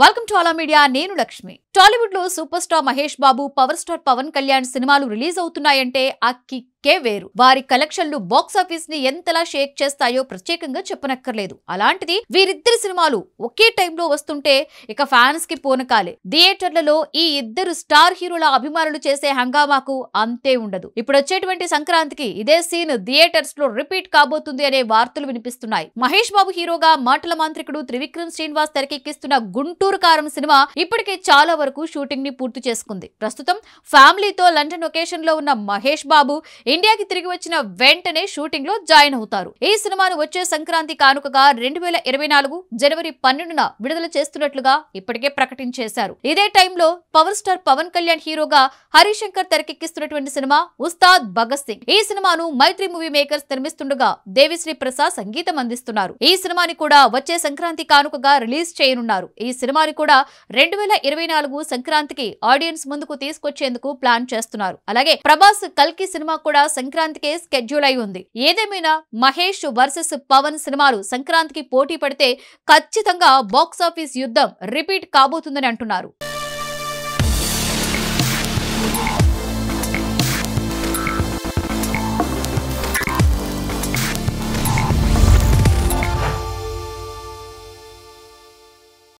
welcome to అలా media నేను Lakshmi Tollywood లో super star Mahesh Babu power star Pawan Kalyan సినిమాలు రిలీజ్ అవుతున్నాయంటే ఆ కిక్ కే వేరు వారి కలెక్షన్లు బాక్సాఫీస్ ని ఎంతలా షేక్ చేస్తాయో ప్రత్యేకంగా చెప్పనక్కర్లేదు అలాంటిది వీరిద్దరి సినిమాలు ఒకే టైంలో వస్తుంటే ఇక ఫ్యాన్స్ కి పూనకాలే థియేటర్లలో ఈ ఇద్దరు స్టార్ హీరోల అభిమానులు చేసే హంగామాకు అంతే ఉండదు ఇప్పుడు వచ్చేటువంటి సంక్రాంతికి ఇదే సీన్ థియేటర్స్ లో రిపీట్ కాబోతుంది అనే వార్తలు వినిపిస్తున్నాయి మహేష్ బాబు హీరోగా మాటల మాంత్రికుడు త్రివిక్రమ్ శ్రీనివాస్ తెరకెక్కిస్తున్న గుంటూరు కారం సినిమా ఇప్పటికే చాలా వరకు షూటింగ్ ని పూర్తి చేసుకుంది ప్రస్తుతం ఫ్యామిలీతో లండన్ లొకేషన్ లో ఉన్న మహేష్ బాబు ఇండియాకి తిరిగి వచ్చిన వెంటనే షూటింగ్ లో జాయిన్ అవుతారు ఈ సినిమాను వచ్చే సంక్రాంతి కానుకగా రెండు వేల ఇరవై నాలుగు జనవరి పన్నెండున విడుదల చేస్తున్నట్లుగా ఇప్పటికే ప్రకటించేశారు ఇదే టైంలో పవర్ స్టార్ పవన్ కళ్యాణ్ హీరోగా హరిశంకర్ తెరకెక్కిస్తున్నటువంటి సినిమా ఉస్తాద్ భగత్ సింగ్ ఈ సినిమాను మైత్రి మూవీ మేకర్స్ నిర్మిస్తుండగా దేవిశ్రీ ప్రసాద్ సంగీతం అందిస్తున్నారు ఈ సినిమాని కూడా వచ్చే సంక్రాంతి కానుకగా రిలీజ్ చేయనున్నారు ఈ సినిమాని కూడా రెండు వేల ఇరవై నాలుగు సంక్రాంతికి ఆడియన్స్ ముందుకు తీసుకొచ్చేందుకు ప్లాన్ చేస్తున్నారు అలాగే ప్రభాస్ కల్కి సినిమా కూడా కూడా సంక్రాంతికే స్కెడ్యూల్ అయి ఉంది ఏదేమైనా మహేష్ వర్సెస్ పవన్ సినిమాలు సంక్రాంతికి పోటీ పడితే ఖచ్చితంగా బాక్సాఫీస్ యుద్ధం రిపీట్ కాబోతుందని అంటున్నారు